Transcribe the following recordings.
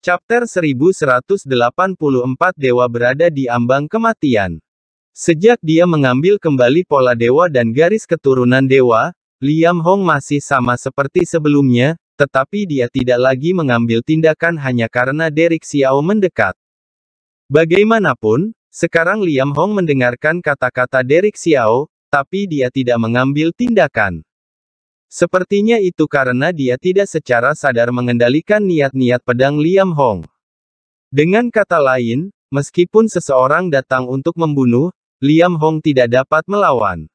Chapter 1184 Dewa berada di ambang kematian. Sejak dia mengambil kembali pola dewa dan garis keturunan dewa, Liam Hong masih sama seperti sebelumnya, tetapi dia tidak lagi mengambil tindakan hanya karena Derek Xiao mendekat. Bagaimanapun, sekarang Liam Hong mendengarkan kata-kata Derek Xiao, tapi dia tidak mengambil tindakan. Sepertinya itu karena dia tidak secara sadar mengendalikan niat-niat pedang Liam Hong. Dengan kata lain, meskipun seseorang datang untuk membunuh, Liam Hong tidak dapat melawan.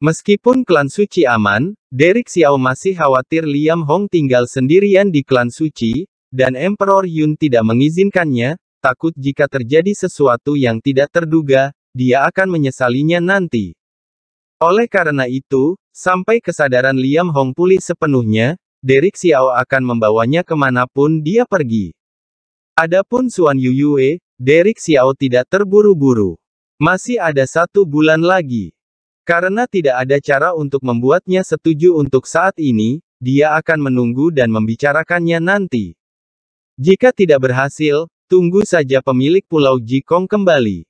Meskipun klan suci aman, Derek Xiao masih khawatir Liam Hong tinggal sendirian di klan suci, dan Emperor Yun tidak mengizinkannya, takut jika terjadi sesuatu yang tidak terduga, dia akan menyesalinya nanti. Oleh karena itu, sampai kesadaran Liam Hong pulih sepenuhnya, Derek Xiao akan membawanya kemanapun dia pergi. Adapun Suan Yuyue, Derek Xiao tidak terburu-buru. Masih ada satu bulan lagi. Karena tidak ada cara untuk membuatnya setuju untuk saat ini, dia akan menunggu dan membicarakannya nanti. Jika tidak berhasil, tunggu saja pemilik Pulau Jikong kembali.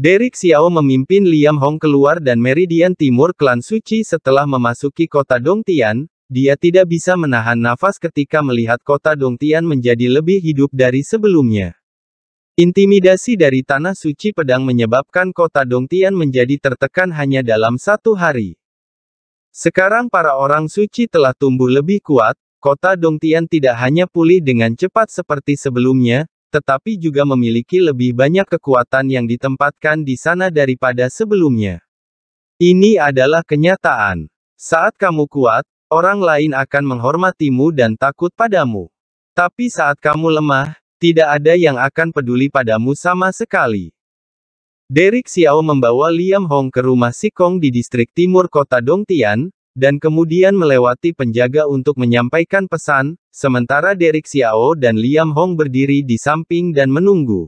Derek Xiao memimpin Liam Hong keluar dan Meridian Timur klan suci setelah memasuki kota Dongtian, dia tidak bisa menahan nafas ketika melihat kota Dongtian menjadi lebih hidup dari sebelumnya. Intimidasi dari Tanah Suci Pedang menyebabkan kota Dongtian menjadi tertekan hanya dalam satu hari. Sekarang para orang suci telah tumbuh lebih kuat, kota Dongtian tidak hanya pulih dengan cepat seperti sebelumnya, tetapi juga memiliki lebih banyak kekuatan yang ditempatkan di sana daripada sebelumnya. Ini adalah kenyataan. Saat kamu kuat, orang lain akan menghormatimu dan takut padamu. Tapi saat kamu lemah, tidak ada yang akan peduli padamu sama sekali. Derek Xiao membawa Liam Hong ke rumah Sikong di distrik timur kota Dongtian, dan kemudian melewati penjaga untuk menyampaikan pesan, sementara Derek Xiao dan Liam Hong berdiri di samping dan menunggu.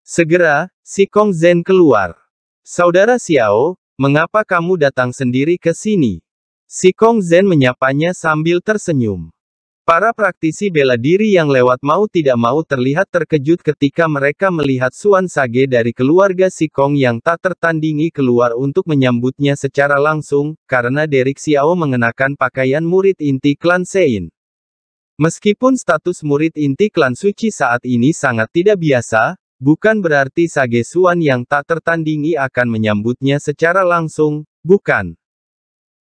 Segera, si Kong Zhen keluar. Saudara Xiao, mengapa kamu datang sendiri ke sini? Si Kong Zhen menyapanya sambil tersenyum. Para praktisi bela diri yang lewat mau tidak mau terlihat terkejut ketika mereka melihat Suan Sage dari keluarga Sikong yang tak tertandingi keluar untuk menyambutnya secara langsung, karena Derek Xiao mengenakan pakaian murid inti klan Sein. Meskipun status murid inti klan suci saat ini sangat tidak biasa, bukan berarti Sage Suan yang tak tertandingi akan menyambutnya secara langsung, bukan.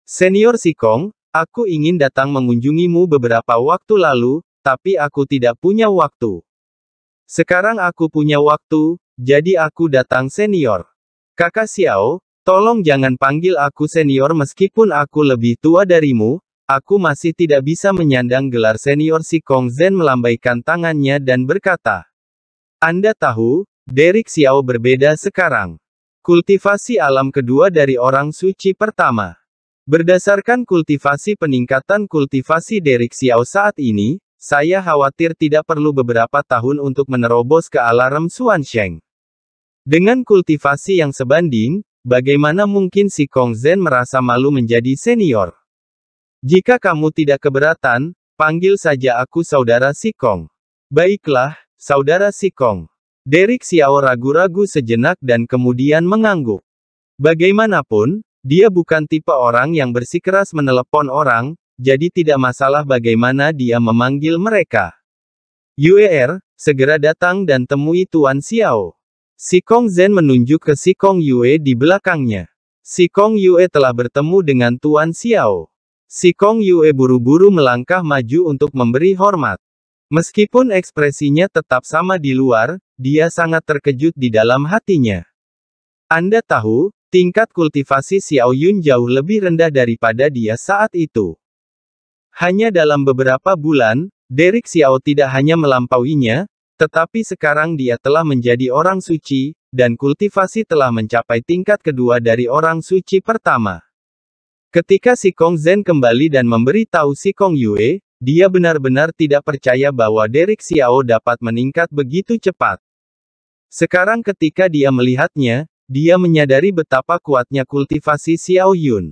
Senior Sikong, Aku ingin datang mengunjungimu beberapa waktu lalu, tapi aku tidak punya waktu. Sekarang aku punya waktu, jadi aku datang senior. Kakak Xiao, tolong jangan panggil aku senior meskipun aku lebih tua darimu, aku masih tidak bisa menyandang gelar senior si Kong Zen melambaikan tangannya dan berkata. Anda tahu, Derek Xiao berbeda sekarang. Kultivasi alam kedua dari orang suci pertama. Berdasarkan kultivasi peningkatan kultivasi Derek Xiao saat ini, saya khawatir tidak perlu beberapa tahun untuk menerobos ke alarm Sheng. Dengan kultivasi yang sebanding, bagaimana mungkin si Kong Zhen merasa malu menjadi senior? Jika kamu tidak keberatan, panggil saja aku saudara si Kong. Baiklah, saudara si Kong. Derek Xiao ragu-ragu sejenak dan kemudian mengangguk. Bagaimanapun, dia bukan tipe orang yang bersikeras menelepon orang, jadi tidak masalah bagaimana dia memanggil mereka. Yuer, er, segera datang dan temui Tuan Xiao. Si Kong Zhen menunjuk ke Si Kong Yue di belakangnya. Si Kong Yue telah bertemu dengan Tuan Xiao. Si Kong Yue buru-buru melangkah maju untuk memberi hormat. Meskipun ekspresinya tetap sama di luar, dia sangat terkejut di dalam hatinya. Anda tahu, Tingkat kultivasi Xiao Yun jauh lebih rendah daripada dia saat itu. Hanya dalam beberapa bulan, Derek Xiao tidak hanya melampauinya, tetapi sekarang dia telah menjadi orang suci, dan kultivasi telah mencapai tingkat kedua dari orang suci pertama. Ketika si Kong Zhen kembali dan memberitahu si Kong Yue, dia benar-benar tidak percaya bahwa Derek Xiao dapat meningkat begitu cepat. Sekarang ketika dia melihatnya, dia menyadari betapa kuatnya kultivasi Xiao Yun.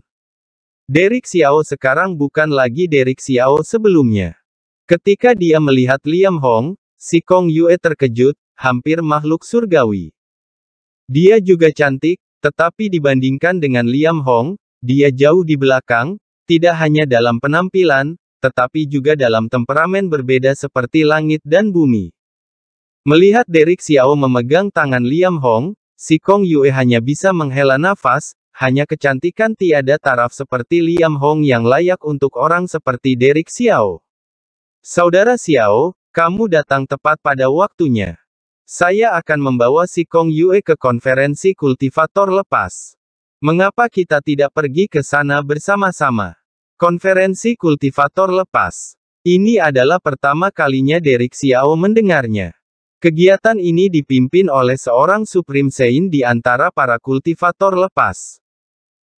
Derek Xiao sekarang bukan lagi Derek Xiao sebelumnya. Ketika dia melihat Liam Hong, si Kong Yue terkejut, hampir makhluk surgawi. Dia juga cantik, tetapi dibandingkan dengan Liam Hong, dia jauh di belakang, tidak hanya dalam penampilan, tetapi juga dalam temperamen berbeda seperti langit dan bumi. Melihat Derek Xiao memegang tangan Liam Hong, Si Kong Yue hanya bisa menghela nafas, hanya kecantikan tiada taraf seperti Liam Hong yang layak untuk orang seperti Derek Xiao. Saudara Xiao, kamu datang tepat pada waktunya. Saya akan membawa si Kong Yue ke konferensi kultivator lepas. Mengapa kita tidak pergi ke sana bersama-sama? Konferensi kultivator lepas. Ini adalah pertama kalinya Derek Xiao mendengarnya. Kegiatan ini dipimpin oleh seorang Supreme Saint di antara para kultivator lepas.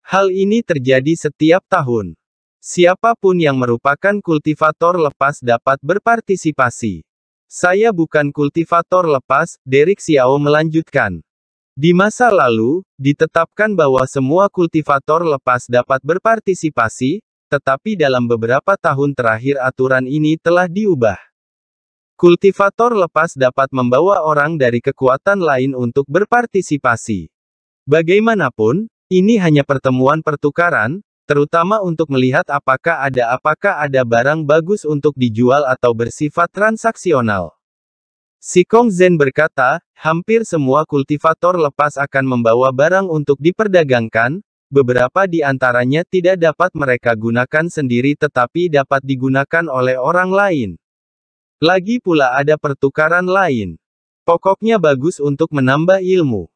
Hal ini terjadi setiap tahun. Siapapun yang merupakan kultivator lepas dapat berpartisipasi. Saya bukan kultivator lepas, Derek Xiao melanjutkan. Di masa lalu, ditetapkan bahwa semua kultivator lepas dapat berpartisipasi, tetapi dalam beberapa tahun terakhir aturan ini telah diubah. Kultivator lepas dapat membawa orang dari kekuatan lain untuk berpartisipasi. Bagaimanapun, ini hanya pertemuan pertukaran, terutama untuk melihat apakah ada apakah ada barang bagus untuk dijual atau bersifat transaksional. Si Kong Zen berkata, hampir semua kultivator lepas akan membawa barang untuk diperdagangkan, beberapa di antaranya tidak dapat mereka gunakan sendiri tetapi dapat digunakan oleh orang lain. Lagi pula ada pertukaran lain. Pokoknya bagus untuk menambah ilmu.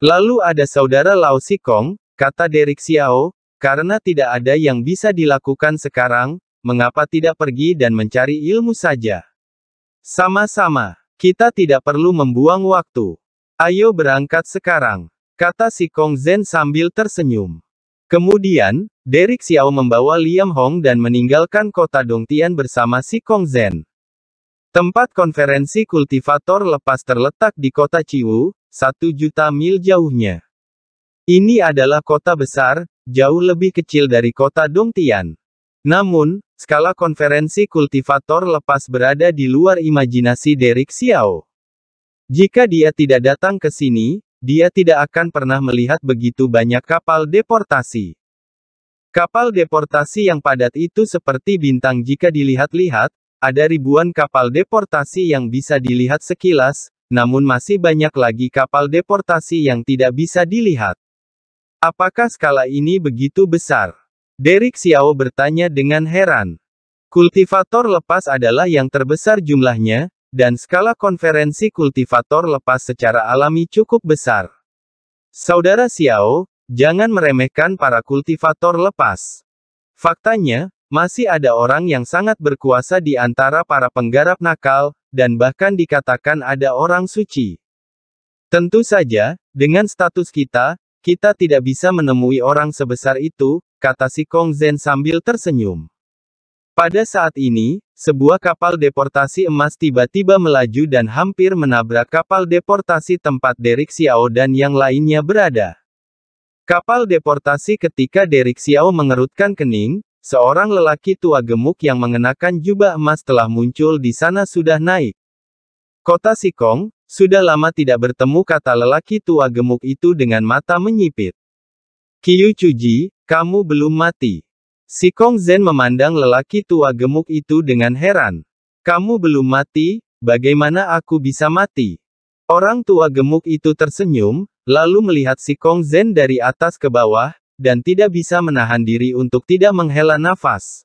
Lalu ada saudara Lao Sikong, kata Derek Xiao, karena tidak ada yang bisa dilakukan sekarang, mengapa tidak pergi dan mencari ilmu saja? Sama-sama, kita tidak perlu membuang waktu. Ayo berangkat sekarang, kata Sikong Zen sambil tersenyum. Kemudian, Derek Xiao membawa Liam Hong dan meninggalkan kota Dongtian bersama Sikong Zen. Tempat konferensi kultivator lepas terletak di kota Ciwu, satu juta mil jauhnya. Ini adalah kota besar, jauh lebih kecil dari kota Dongtian. Namun, skala konferensi kultivator lepas berada di luar imajinasi Derek Xiao. Jika dia tidak datang ke sini, dia tidak akan pernah melihat begitu banyak kapal deportasi. Kapal deportasi yang padat itu seperti bintang jika dilihat-lihat, ada ribuan kapal deportasi yang bisa dilihat sekilas, namun masih banyak lagi kapal deportasi yang tidak bisa dilihat. Apakah skala ini begitu besar? Derek Xiao bertanya dengan heran. Kultivator lepas adalah yang terbesar jumlahnya, dan skala konferensi kultivator lepas secara alami cukup besar. Saudara Xiao, jangan meremehkan para kultivator lepas. Faktanya, masih ada orang yang sangat berkuasa di antara para penggarap nakal, dan bahkan dikatakan ada orang suci. Tentu saja, dengan status kita, kita tidak bisa menemui orang sebesar itu, kata si Kong Zen sambil tersenyum. Pada saat ini, sebuah kapal deportasi emas tiba-tiba melaju dan hampir menabrak kapal deportasi tempat Derek Xiao dan yang lainnya berada. Kapal deportasi ketika Derek Xiao mengerutkan kening, Seorang lelaki tua gemuk yang mengenakan jubah emas telah muncul di sana sudah naik. Kota Sikong, sudah lama tidak bertemu kata lelaki tua gemuk itu dengan mata menyipit. Kiyu Chuji, kamu belum mati. Sikong Zen memandang lelaki tua gemuk itu dengan heran. Kamu belum mati, bagaimana aku bisa mati? Orang tua gemuk itu tersenyum, lalu melihat Sikong Zen dari atas ke bawah, dan tidak bisa menahan diri untuk tidak menghela nafas.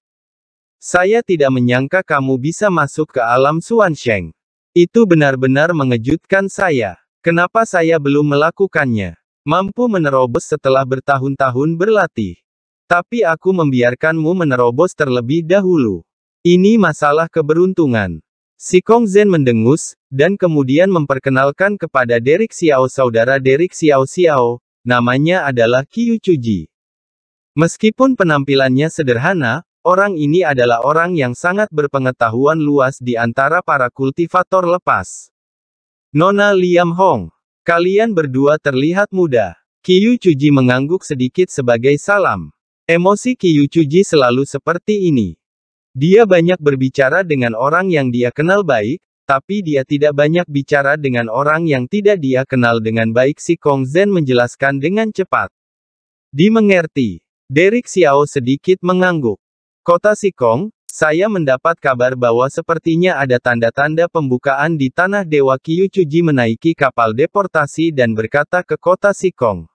Saya tidak menyangka kamu bisa masuk ke alam Suansheng. Itu benar-benar mengejutkan saya. Kenapa saya belum melakukannya? Mampu menerobos setelah bertahun-tahun berlatih. Tapi aku membiarkanmu menerobos terlebih dahulu. Ini masalah keberuntungan. Si Kong Zhen mendengus, dan kemudian memperkenalkan kepada Derek Xiao saudara Derek Xiao Xiao, Namanya adalah Chuji. Meskipun penampilannya sederhana, orang ini adalah orang yang sangat berpengetahuan luas di antara para kultivator lepas. Nona Liam Hong, kalian berdua terlihat muda. Chuji mengangguk sedikit sebagai salam. Emosi Chuji selalu seperti ini. Dia banyak berbicara dengan orang yang dia kenal baik, tapi dia tidak banyak bicara dengan orang yang tidak dia kenal dengan baik si Kong Zen menjelaskan dengan cepat. Dimengerti. Derek Xiao sedikit mengangguk. Kota si Kong, saya mendapat kabar bahwa sepertinya ada tanda-tanda pembukaan di tanah Dewa Kiyu. Cuji menaiki kapal deportasi dan berkata ke kota si Kong.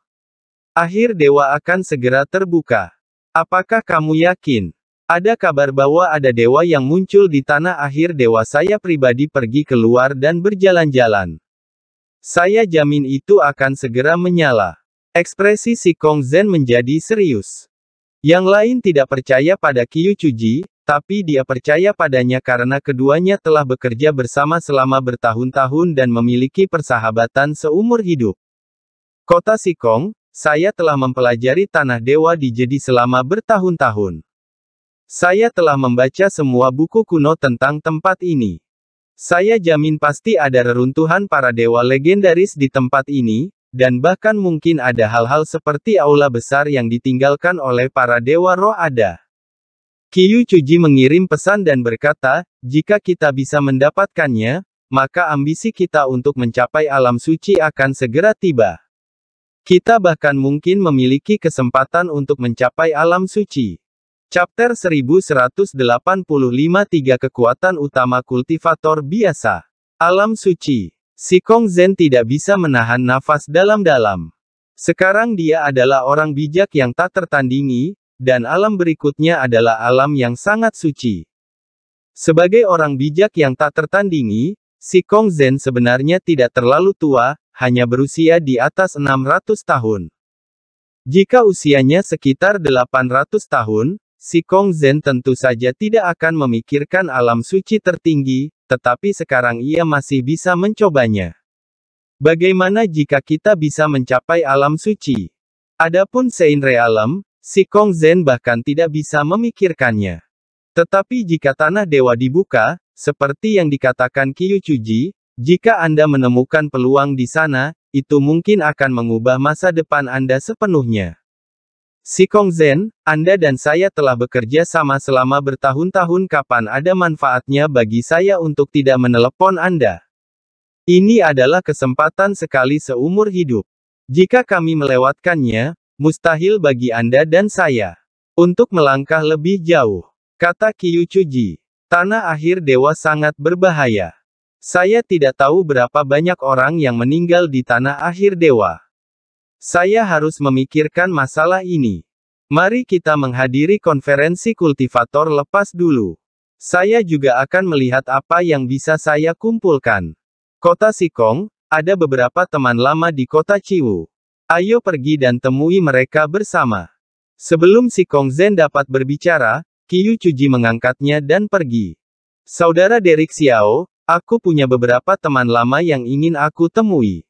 Akhir Dewa akan segera terbuka. Apakah kamu yakin? Ada kabar bahwa ada dewa yang muncul di tanah akhir dewa saya pribadi pergi keluar dan berjalan-jalan. Saya jamin itu akan segera menyala. Ekspresi si Kong Zen menjadi serius. Yang lain tidak percaya pada Kyu Chuji, tapi dia percaya padanya karena keduanya telah bekerja bersama selama bertahun-tahun dan memiliki persahabatan seumur hidup. Kota Sikong, saya telah mempelajari tanah dewa di Jedi selama bertahun-tahun. Saya telah membaca semua buku kuno tentang tempat ini. Saya jamin pasti ada reruntuhan para dewa legendaris di tempat ini, dan bahkan mungkin ada hal-hal seperti aula besar yang ditinggalkan oleh para dewa roh ada. Kiyu Chuji mengirim pesan dan berkata, jika kita bisa mendapatkannya, maka ambisi kita untuk mencapai alam suci akan segera tiba. Kita bahkan mungkin memiliki kesempatan untuk mencapai alam suci. Chapter 1185 3 Kekuatan Utama Kultivator Biasa Alam Suci Si Kong Zen tidak bisa menahan nafas dalam-dalam. Sekarang dia adalah orang bijak yang tak tertandingi, dan alam berikutnya adalah alam yang sangat suci. Sebagai orang bijak yang tak tertandingi, si Kong Zen sebenarnya tidak terlalu tua, hanya berusia di atas 600 tahun. Jika usianya sekitar 800 tahun, Si Kong Zen tentu saja tidak akan memikirkan alam suci tertinggi, tetapi sekarang ia masih bisa mencobanya. Bagaimana jika kita bisa mencapai alam suci? Adapun Sein Realem, si Kong Zen bahkan tidak bisa memikirkannya. Tetapi jika tanah dewa dibuka, seperti yang dikatakan Chuji, jika Anda menemukan peluang di sana, itu mungkin akan mengubah masa depan Anda sepenuhnya. Si Kong Zen, Anda dan saya telah bekerja sama selama bertahun-tahun kapan ada manfaatnya bagi saya untuk tidak menelepon Anda. Ini adalah kesempatan sekali seumur hidup. Jika kami melewatkannya, mustahil bagi Anda dan saya untuk melangkah lebih jauh. Kata Chuji, tanah akhir dewa sangat berbahaya. Saya tidak tahu berapa banyak orang yang meninggal di tanah akhir dewa. Saya harus memikirkan masalah ini. Mari kita menghadiri konferensi kultivator lepas dulu. Saya juga akan melihat apa yang bisa saya kumpulkan. Kota Sikong, ada beberapa teman lama di kota Ciwu. Ayo pergi dan temui mereka bersama. Sebelum Sikong Kong Zen dapat berbicara, Kiyu Chuji mengangkatnya dan pergi. Saudara Derek Xiao, aku punya beberapa teman lama yang ingin aku temui.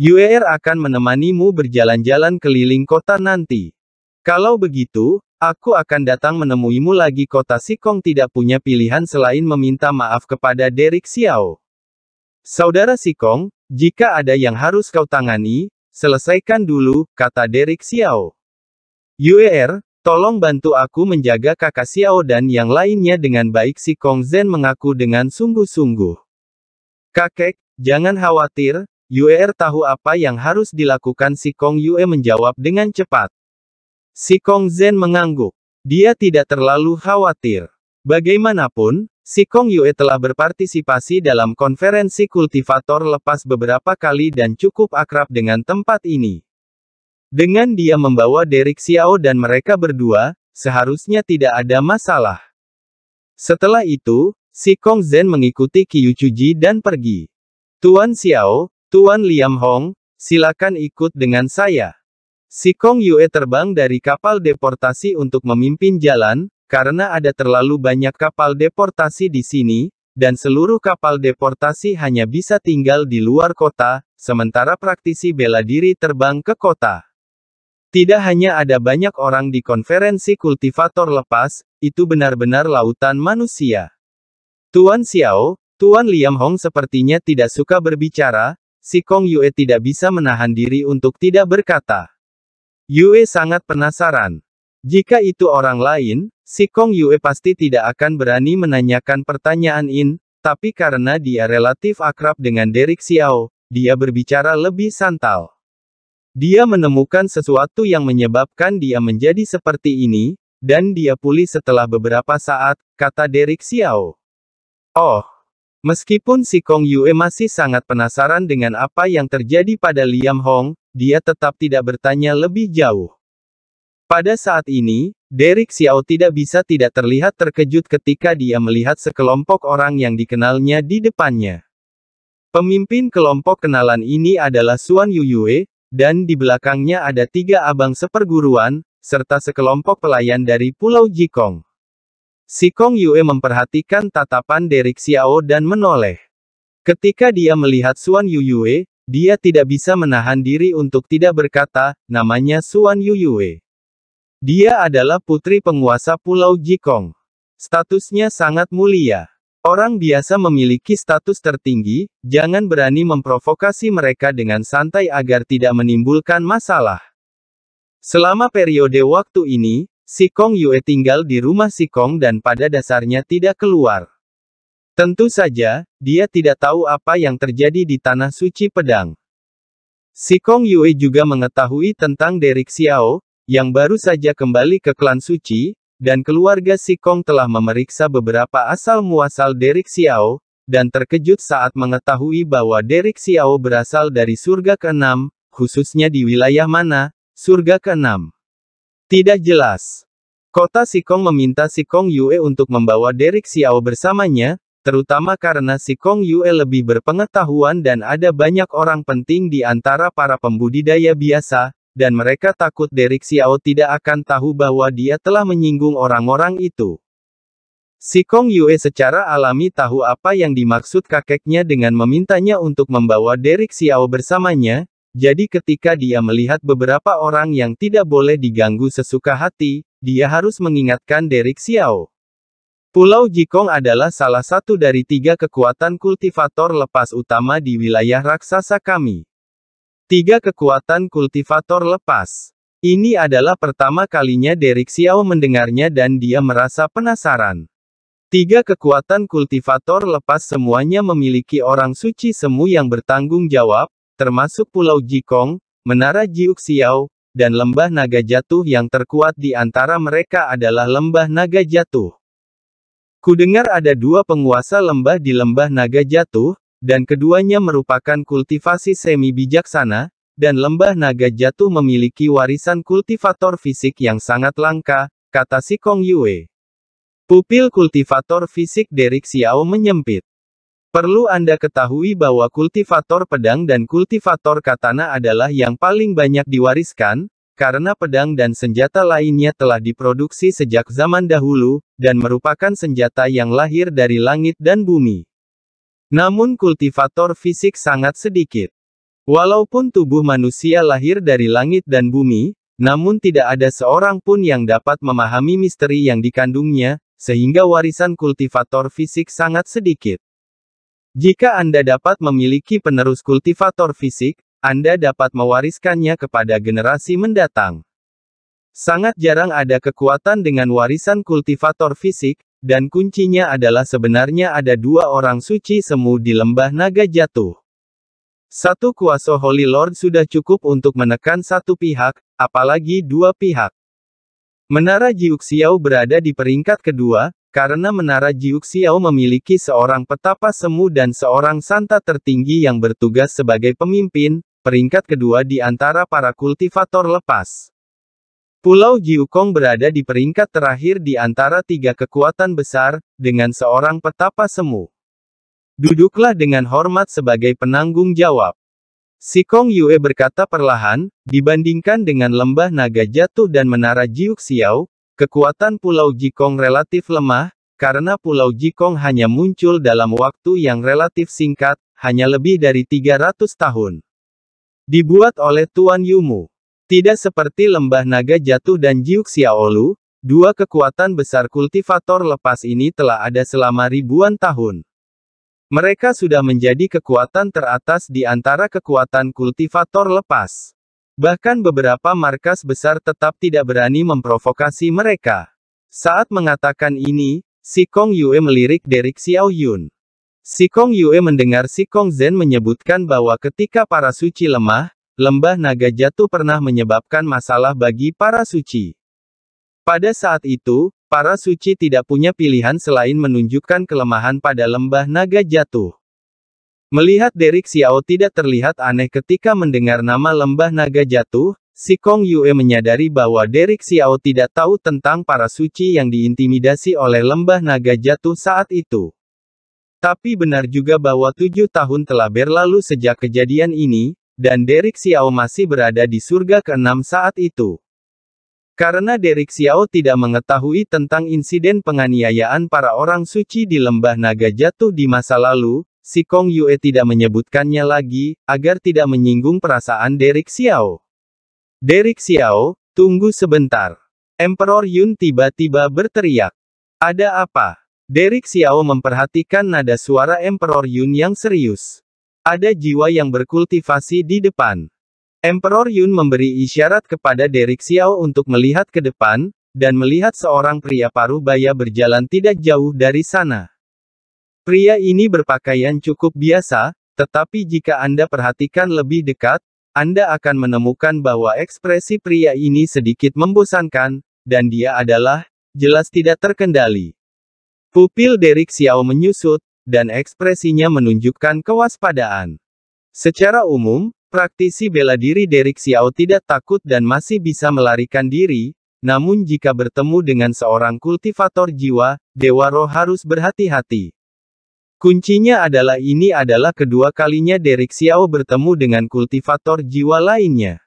UER akan menemanimu berjalan-jalan keliling kota nanti. Kalau begitu, aku akan datang menemuimu lagi kota Sikong tidak punya pilihan selain meminta maaf kepada Derek Xiao. Saudara Sikong, jika ada yang harus kau tangani, selesaikan dulu, kata Derek Xiao. UER, tolong bantu aku menjaga kakak Xiao dan yang lainnya dengan baik Sikong Zen mengaku dengan sungguh-sungguh. Kakek, jangan khawatir, Yuer er tahu apa yang harus dilakukan si Kong Yue menjawab dengan cepat. Si Kong Zhen mengangguk. Dia tidak terlalu khawatir. Bagaimanapun, si Kong Yue telah berpartisipasi dalam konferensi kultivator lepas beberapa kali dan cukup akrab dengan tempat ini. Dengan dia membawa Derek Xiao dan mereka berdua, seharusnya tidak ada masalah. Setelah itu, si Kong Zhen mengikuti Qiu Chuji dan pergi. Tuan Xiao, Tuan Liam Hong, silakan ikut dengan saya. Si Kong Yue terbang dari kapal deportasi untuk memimpin jalan, karena ada terlalu banyak kapal deportasi di sini, dan seluruh kapal deportasi hanya bisa tinggal di luar kota, sementara praktisi bela diri terbang ke kota. Tidak hanya ada banyak orang di konferensi kultivator lepas, itu benar-benar lautan manusia. Tuan Xiao, Tuan Liam Hong sepertinya tidak suka berbicara, si Kong Yue tidak bisa menahan diri untuk tidak berkata. Yue sangat penasaran. Jika itu orang lain, si Kong Yue pasti tidak akan berani menanyakan pertanyaan In, tapi karena dia relatif akrab dengan Derek Xiao, dia berbicara lebih santal. Dia menemukan sesuatu yang menyebabkan dia menjadi seperti ini, dan dia pulih setelah beberapa saat, kata Derek Xiao. Oh, Meskipun si Kong Yue masih sangat penasaran dengan apa yang terjadi pada Liam Hong, dia tetap tidak bertanya lebih jauh. Pada saat ini, Derek Xiao tidak bisa tidak terlihat terkejut ketika dia melihat sekelompok orang yang dikenalnya di depannya. Pemimpin kelompok kenalan ini adalah Suan Yue, dan di belakangnya ada tiga abang seperguruan, serta sekelompok pelayan dari Pulau Jikong. Si Kong Yue memperhatikan tatapan Derek Xiao dan menoleh. Ketika dia melihat Suan Yu Yue, dia tidak bisa menahan diri untuk tidak berkata, namanya Suan Yu Yue. Dia adalah putri penguasa Pulau Jikong. Statusnya sangat mulia. Orang biasa memiliki status tertinggi, jangan berani memprovokasi mereka dengan santai agar tidak menimbulkan masalah. Selama periode waktu ini, Si Kong Yue tinggal di rumah Si Kong dan pada dasarnya tidak keluar. Tentu saja, dia tidak tahu apa yang terjadi di Tanah Suci Pedang. Si Kong Yue juga mengetahui tentang Derek Xiao, yang baru saja kembali ke klan Suci, dan keluarga Si Kong telah memeriksa beberapa asal-muasal Derek Xiao, dan terkejut saat mengetahui bahwa Derek Xiao berasal dari surga ke khususnya di wilayah mana, surga ke tidak jelas. Kota Sikong meminta Sikong Yue untuk membawa Derek Xiao bersamanya, terutama karena Sikong Yue lebih berpengetahuan dan ada banyak orang penting di antara para pembudidaya biasa, dan mereka takut Derek Xiao tidak akan tahu bahwa dia telah menyinggung orang-orang itu. Sikong Yue secara alami tahu apa yang dimaksud kakeknya dengan memintanya untuk membawa Derek Xiao bersamanya, jadi ketika dia melihat beberapa orang yang tidak boleh diganggu sesuka hati, dia harus mengingatkan Derek Xiao. Pulau Jikong adalah salah satu dari tiga kekuatan kultivator lepas utama di wilayah raksasa kami. Tiga kekuatan kultivator lepas. Ini adalah pertama kalinya Derek Xiao mendengarnya dan dia merasa penasaran. Tiga kekuatan kultivator lepas semuanya memiliki orang suci semu yang bertanggung jawab, termasuk Pulau Jikong, Menara Jiuxiao, dan Lembah Naga Jatuh yang terkuat di antara mereka adalah Lembah Naga Jatuh. Kudengar ada dua penguasa lembah di Lembah Naga Jatuh, dan keduanya merupakan kultivasi semi bijaksana, dan Lembah Naga Jatuh memiliki warisan kultivator fisik yang sangat langka, kata Sikong Yue. Pupil kultivator fisik Derek Xiao menyempit. Perlu Anda ketahui bahwa kultivator pedang dan kultivator katana adalah yang paling banyak diwariskan, karena pedang dan senjata lainnya telah diproduksi sejak zaman dahulu, dan merupakan senjata yang lahir dari langit dan bumi. Namun kultivator fisik sangat sedikit. Walaupun tubuh manusia lahir dari langit dan bumi, namun tidak ada seorang pun yang dapat memahami misteri yang dikandungnya, sehingga warisan kultivator fisik sangat sedikit. Jika Anda dapat memiliki penerus kultivator fisik, Anda dapat mewariskannya kepada generasi mendatang. Sangat jarang ada kekuatan dengan warisan kultivator fisik, dan kuncinya adalah sebenarnya ada dua orang suci semu di lembah naga jatuh. Satu kuasa Holy Lord sudah cukup untuk menekan satu pihak, apalagi dua pihak. Menara Jiuxiao berada di peringkat kedua, karena menara Jiuxiao memiliki seorang petapa semu dan seorang santa tertinggi yang bertugas sebagai pemimpin, peringkat kedua di antara para kultivator lepas. Pulau Jiukong berada di peringkat terakhir di antara tiga kekuatan besar, dengan seorang petapa semu. Duduklah dengan hormat sebagai penanggung jawab. Si Kong Yue berkata perlahan, dibandingkan dengan lembah naga jatuh dan menara Jiuxiao, Kekuatan Pulau Jikong relatif lemah, karena Pulau Jikong hanya muncul dalam waktu yang relatif singkat, hanya lebih dari 300 tahun. Dibuat oleh Tuan Yumu. Tidak seperti Lembah Naga Jatuh dan Jiuk Xiaolu, dua kekuatan besar kultivator lepas ini telah ada selama ribuan tahun. Mereka sudah menjadi kekuatan teratas di antara kekuatan kultivator lepas. Bahkan beberapa markas besar tetap tidak berani memprovokasi mereka. Saat mengatakan ini, Si Kong Yue melirik Derek Yun. Si Kong Yue mendengar Si Kong Zen menyebutkan bahwa ketika para suci lemah, lembah naga jatuh pernah menyebabkan masalah bagi para suci. Pada saat itu, para suci tidak punya pilihan selain menunjukkan kelemahan pada lembah naga jatuh. Melihat Derek Xiao tidak terlihat aneh ketika mendengar nama lembah naga jatuh, si Kong Yue menyadari bahwa Derek Xiao tidak tahu tentang para suci yang diintimidasi oleh lembah naga jatuh saat itu. Tapi benar juga bahwa tujuh tahun telah berlalu sejak kejadian ini, dan Derek Xiao masih berada di surga keenam saat itu. Karena Derek Xiao tidak mengetahui tentang insiden penganiayaan para orang suci di lembah naga jatuh di masa lalu, Si Kong Yue tidak menyebutkannya lagi, agar tidak menyinggung perasaan Derek Xiao. Derek Xiao, tunggu sebentar. Emperor Yun tiba-tiba berteriak. Ada apa? Derek Xiao memperhatikan nada suara Emperor Yun yang serius. Ada jiwa yang berkultivasi di depan. Emperor Yun memberi isyarat kepada Derek Xiao untuk melihat ke depan, dan melihat seorang pria paruh baya berjalan tidak jauh dari sana. Pria ini berpakaian cukup biasa, tetapi jika Anda perhatikan lebih dekat, Anda akan menemukan bahwa ekspresi pria ini sedikit membosankan, dan dia adalah, jelas tidak terkendali. Pupil Derek Xiao menyusut, dan ekspresinya menunjukkan kewaspadaan. Secara umum, praktisi bela diri Derek Xiao tidak takut dan masih bisa melarikan diri, namun jika bertemu dengan seorang kultivator jiwa, Dewa Roh harus berhati-hati. Kuncinya adalah ini adalah kedua kalinya Derek Xiao bertemu dengan kultivator jiwa lainnya.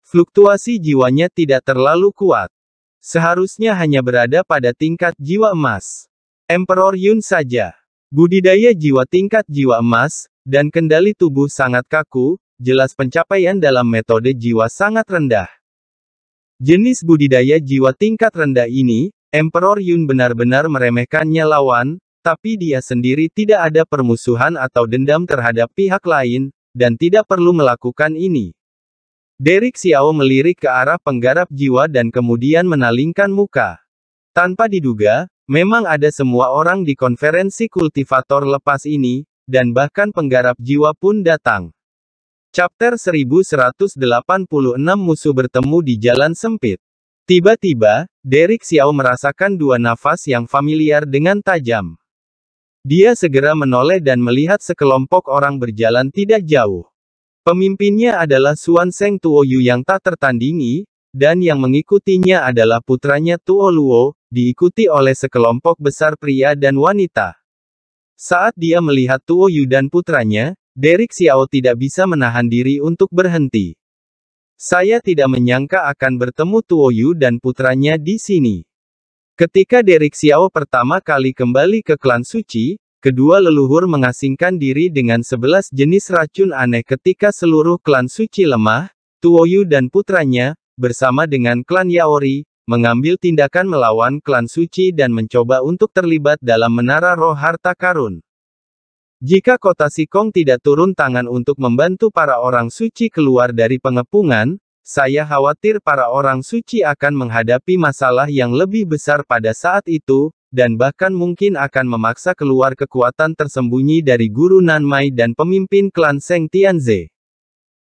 Fluktuasi jiwanya tidak terlalu kuat. Seharusnya hanya berada pada tingkat jiwa emas. Emperor Yun saja. Budidaya jiwa tingkat jiwa emas, dan kendali tubuh sangat kaku, jelas pencapaian dalam metode jiwa sangat rendah. Jenis budidaya jiwa tingkat rendah ini, Emperor Yun benar-benar meremehkannya lawan, tapi dia sendiri tidak ada permusuhan atau dendam terhadap pihak lain, dan tidak perlu melakukan ini. Derek Xiao melirik ke arah penggarap jiwa dan kemudian menalingkan muka. Tanpa diduga, memang ada semua orang di konferensi kultivator lepas ini, dan bahkan penggarap jiwa pun datang. Chapter 1186 musuh bertemu di jalan sempit. Tiba-tiba, Derek Xiao merasakan dua nafas yang familiar dengan tajam. Dia segera menoleh dan melihat sekelompok orang berjalan tidak jauh. Pemimpinnya adalah Suan Seng Tuo Yu yang tak tertandingi, dan yang mengikutinya adalah putranya Tuo Luo, diikuti oleh sekelompok besar pria dan wanita. Saat dia melihat Tuo Yu dan putranya, Derek Xiao tidak bisa menahan diri untuk berhenti. Saya tidak menyangka akan bertemu Tuo Yu dan putranya di sini. Ketika Derek Xiao pertama kali kembali ke klan suci, kedua leluhur mengasingkan diri dengan sebelas jenis racun aneh ketika seluruh klan suci lemah, Tuoyu dan putranya, bersama dengan klan Yaori, mengambil tindakan melawan klan suci dan mencoba untuk terlibat dalam menara roh harta karun. Jika kota Sikong tidak turun tangan untuk membantu para orang suci keluar dari pengepungan, saya khawatir para orang suci akan menghadapi masalah yang lebih besar pada saat itu, dan bahkan mungkin akan memaksa keluar kekuatan tersembunyi dari Guru Nanmai dan pemimpin klan Seng Tianze.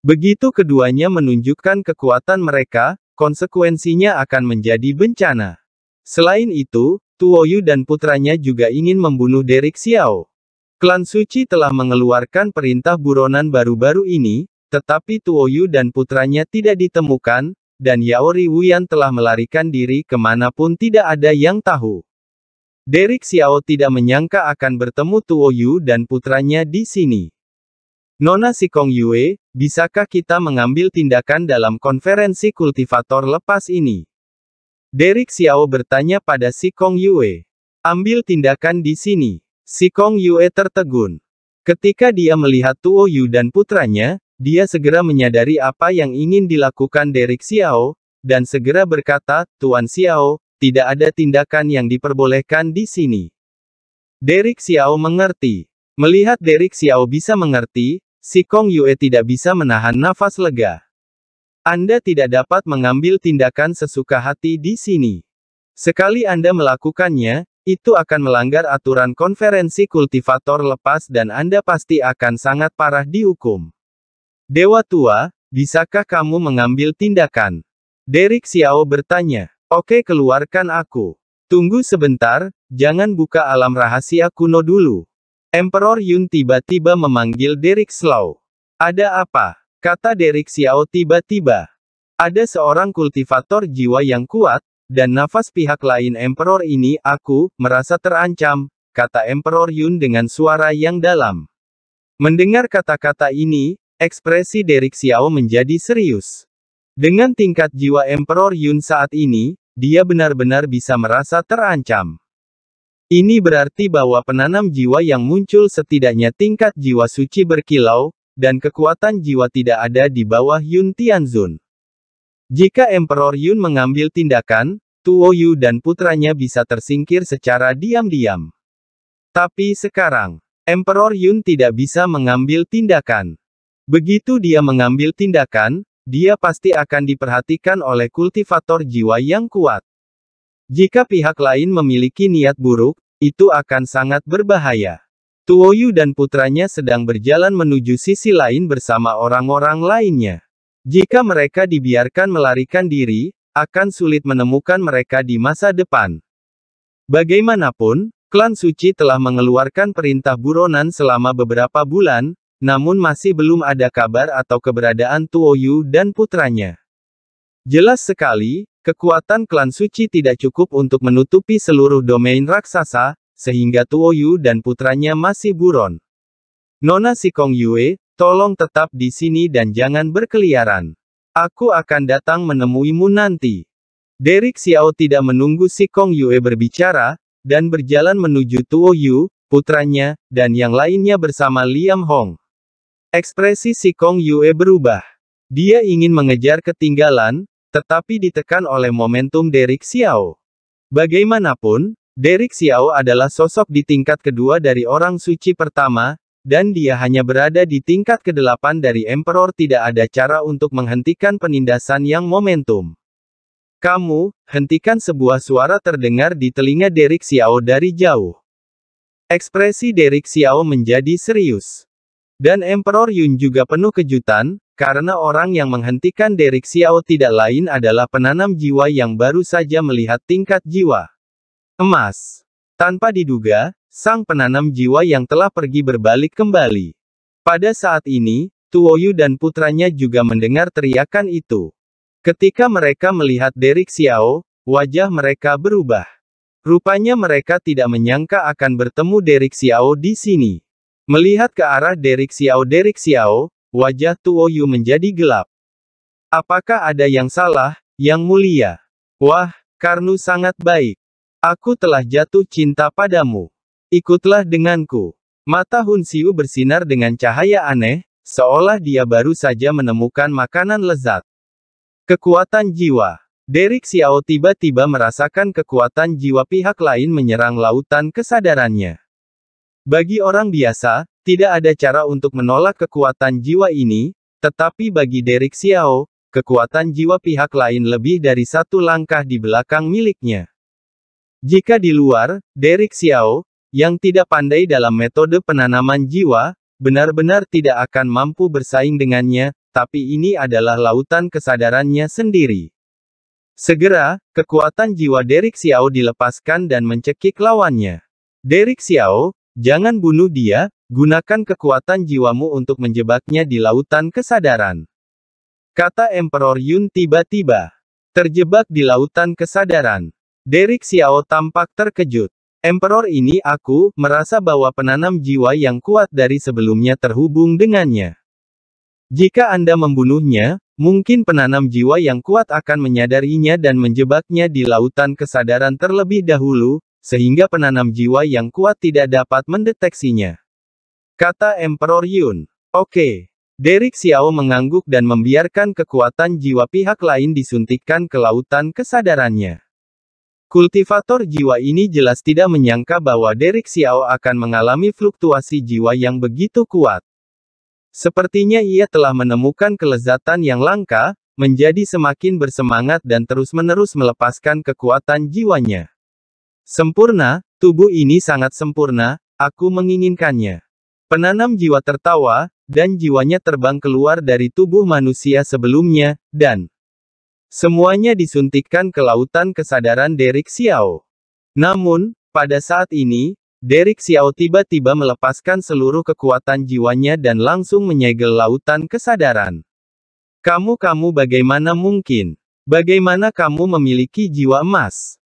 Begitu keduanya menunjukkan kekuatan mereka, konsekuensinya akan menjadi bencana. Selain itu, Tuoyu dan putranya juga ingin membunuh Derek Xiao. Klan Suci telah mengeluarkan perintah buronan baru-baru ini, tetapi Tuoyu dan putranya tidak ditemukan, dan Ri Wuyan telah melarikan diri kemanapun tidak ada yang tahu. Derek Xiao tidak menyangka akan bertemu Tuoyu dan putranya di sini. Nona Sikong Yue, bisakah kita mengambil tindakan dalam konferensi kultivator lepas ini? Derek Xiao bertanya pada Sikong Yue. Ambil tindakan di sini. Sikong Yue tertegun. Ketika dia melihat Tuoyu dan putranya, dia segera menyadari apa yang ingin dilakukan Derek Xiao, dan segera berkata, Tuan Xiao, tidak ada tindakan yang diperbolehkan di sini. Derek Xiao mengerti. Melihat Derek Xiao bisa mengerti, si Kong Yue tidak bisa menahan nafas lega. Anda tidak dapat mengambil tindakan sesuka hati di sini. Sekali Anda melakukannya, itu akan melanggar aturan konferensi kultivator lepas dan Anda pasti akan sangat parah dihukum. Dewa tua, bisakah kamu mengambil tindakan? Derek Xiao bertanya. Oke keluarkan aku. Tunggu sebentar, jangan buka alam rahasia kuno dulu. Emperor Yun tiba-tiba memanggil Derek Slow. Ada apa? Kata Derek Xiao tiba-tiba. Ada seorang kultivator jiwa yang kuat, dan nafas pihak lain Emperor ini aku, merasa terancam, kata Emperor Yun dengan suara yang dalam. Mendengar kata-kata ini, Ekspresi Derek Xiao menjadi serius. Dengan tingkat jiwa Emperor Yun saat ini, dia benar-benar bisa merasa terancam. Ini berarti bahwa penanam jiwa yang muncul setidaknya tingkat jiwa suci berkilau, dan kekuatan jiwa tidak ada di bawah Yun Tianzun. Jika Emperor Yun mengambil tindakan, Tuo Yu dan putranya bisa tersingkir secara diam-diam. Tapi sekarang, Emperor Yun tidak bisa mengambil tindakan. Begitu dia mengambil tindakan, dia pasti akan diperhatikan oleh kultivator jiwa yang kuat. Jika pihak lain memiliki niat buruk, itu akan sangat berbahaya. Tuoyu dan putranya sedang berjalan menuju sisi lain bersama orang-orang lainnya. Jika mereka dibiarkan melarikan diri, akan sulit menemukan mereka di masa depan. Bagaimanapun, klan Suci telah mengeluarkan perintah buronan selama beberapa bulan, namun masih belum ada kabar atau keberadaan Tuoyu dan putranya. Jelas sekali, kekuatan klan suci tidak cukup untuk menutupi seluruh domain raksasa, sehingga Tuoyu dan putranya masih buron. Nona Sikong Yue, tolong tetap di sini dan jangan berkeliaran. Aku akan datang menemuimu nanti. Derek Xiao tidak menunggu si Kong Yue berbicara, dan berjalan menuju Tuoyu, putranya, dan yang lainnya bersama Liam Hong. Ekspresi si Kong Yue berubah. Dia ingin mengejar ketinggalan, tetapi ditekan oleh momentum Derek Xiao. Bagaimanapun, Derek Xiao adalah sosok di tingkat kedua dari orang suci pertama, dan dia hanya berada di tingkat kedelapan dari Emperor tidak ada cara untuk menghentikan penindasan yang momentum. Kamu, hentikan sebuah suara terdengar di telinga Derek Xiao dari jauh. Ekspresi Derek Xiao menjadi serius. Dan Emperor Yun juga penuh kejutan, karena orang yang menghentikan Derek Xiao tidak lain adalah penanam jiwa yang baru saja melihat tingkat jiwa emas. Tanpa diduga, sang penanam jiwa yang telah pergi berbalik kembali. Pada saat ini, Tuoyu dan putranya juga mendengar teriakan itu. Ketika mereka melihat Derek Xiao, wajah mereka berubah. Rupanya mereka tidak menyangka akan bertemu Derek Xiao di sini. Melihat ke arah Derek Xiao Derek Xiao, wajah Tuo Yu menjadi gelap. Apakah ada yang salah, yang mulia? Wah, Karnu sangat baik. Aku telah jatuh cinta padamu. Ikutlah denganku. Mata Hun Siu bersinar dengan cahaya aneh, seolah dia baru saja menemukan makanan lezat. Kekuatan jiwa. Derek Xiao tiba-tiba merasakan kekuatan jiwa pihak lain menyerang lautan kesadarannya. Bagi orang biasa, tidak ada cara untuk menolak kekuatan jiwa ini, tetapi bagi Derek Xiao, kekuatan jiwa pihak lain lebih dari satu langkah di belakang miliknya. Jika di luar, Derek Xiao, yang tidak pandai dalam metode penanaman jiwa, benar-benar tidak akan mampu bersaing dengannya, tapi ini adalah lautan kesadarannya sendiri. Segera, kekuatan jiwa Derek Xiao dilepaskan dan mencekik lawannya. Derek Xiao, Jangan bunuh dia, gunakan kekuatan jiwamu untuk menjebaknya di lautan kesadaran. Kata Emperor Yun tiba-tiba. Terjebak di lautan kesadaran. Derek Xiao tampak terkejut. Emperor ini aku, merasa bahwa penanam jiwa yang kuat dari sebelumnya terhubung dengannya. Jika Anda membunuhnya, mungkin penanam jiwa yang kuat akan menyadarinya dan menjebaknya di lautan kesadaran terlebih dahulu, sehingga penanam jiwa yang kuat tidak dapat mendeteksinya. Kata Emperor Yun. Oke. Derek Xiao mengangguk dan membiarkan kekuatan jiwa pihak lain disuntikkan ke lautan kesadarannya. Kultivator jiwa ini jelas tidak menyangka bahwa Derek Xiao akan mengalami fluktuasi jiwa yang begitu kuat. Sepertinya ia telah menemukan kelezatan yang langka, menjadi semakin bersemangat dan terus-menerus melepaskan kekuatan jiwanya. Sempurna, tubuh ini sangat sempurna, aku menginginkannya. Penanam jiwa tertawa, dan jiwanya terbang keluar dari tubuh manusia sebelumnya, dan semuanya disuntikkan ke lautan kesadaran Derek Xiao. Namun, pada saat ini, Derek Xiao tiba-tiba melepaskan seluruh kekuatan jiwanya dan langsung menyegel lautan kesadaran. Kamu-kamu bagaimana mungkin? Bagaimana kamu memiliki jiwa emas?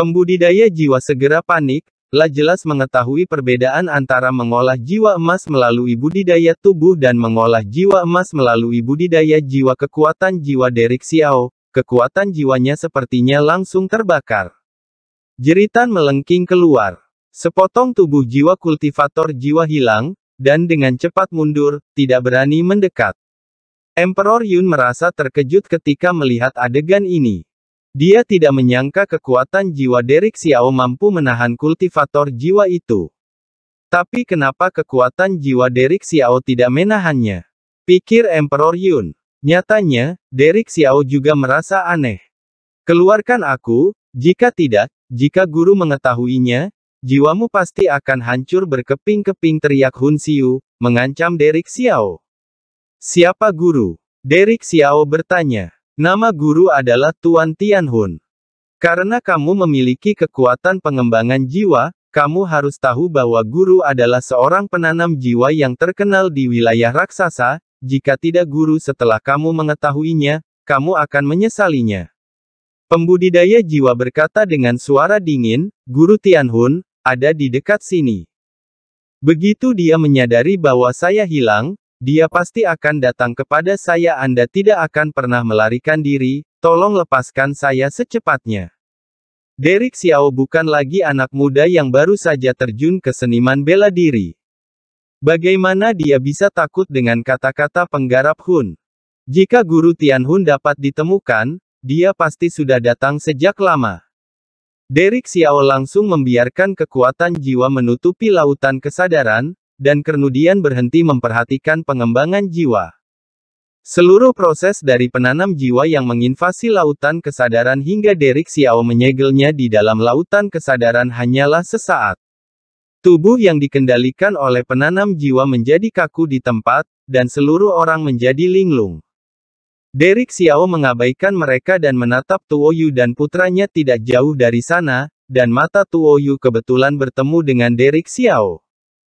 Pembudidaya jiwa segera panik, lah jelas mengetahui perbedaan antara mengolah jiwa emas melalui budidaya tubuh dan mengolah jiwa emas melalui budidaya jiwa kekuatan jiwa Derek Xiao, kekuatan jiwanya sepertinya langsung terbakar. Jeritan melengking keluar. Sepotong tubuh jiwa kultivator jiwa hilang, dan dengan cepat mundur, tidak berani mendekat. Emperor Yun merasa terkejut ketika melihat adegan ini. Dia tidak menyangka kekuatan jiwa Derek Xiao mampu menahan kultivator jiwa itu. Tapi kenapa kekuatan jiwa Derek Xiao tidak menahannya? Pikir Emperor Yun. Nyatanya, Derek Xiao juga merasa aneh. Keluarkan aku, jika tidak, jika guru mengetahuinya, jiwamu pasti akan hancur berkeping-keping teriak Hun Xiu, mengancam Derek Xiao. Siapa guru? Derek Xiao bertanya. Nama guru adalah Tuan Tianhun. Karena kamu memiliki kekuatan pengembangan jiwa, kamu harus tahu bahwa guru adalah seorang penanam jiwa yang terkenal di wilayah raksasa, jika tidak guru setelah kamu mengetahuinya, kamu akan menyesalinya. Pembudidaya jiwa berkata dengan suara dingin, Guru Tianhun, ada di dekat sini. Begitu dia menyadari bahwa saya hilang, dia pasti akan datang kepada saya Anda tidak akan pernah melarikan diri, tolong lepaskan saya secepatnya. Derek Xiao bukan lagi anak muda yang baru saja terjun ke seniman bela diri. Bagaimana dia bisa takut dengan kata-kata penggarap Hun? Jika guru Tian Hun dapat ditemukan, dia pasti sudah datang sejak lama. Derek Xiao langsung membiarkan kekuatan jiwa menutupi lautan kesadaran, dan kernudian berhenti memperhatikan pengembangan jiwa. Seluruh proses dari penanam jiwa yang menginvasi lautan kesadaran hingga Derek Xiao menyegelnya di dalam lautan kesadaran hanyalah sesaat. Tubuh yang dikendalikan oleh penanam jiwa menjadi kaku di tempat, dan seluruh orang menjadi linglung. Derek Xiao mengabaikan mereka dan menatap Tuoyu dan putranya tidak jauh dari sana, dan mata Tuoyu kebetulan bertemu dengan Derek Xiao.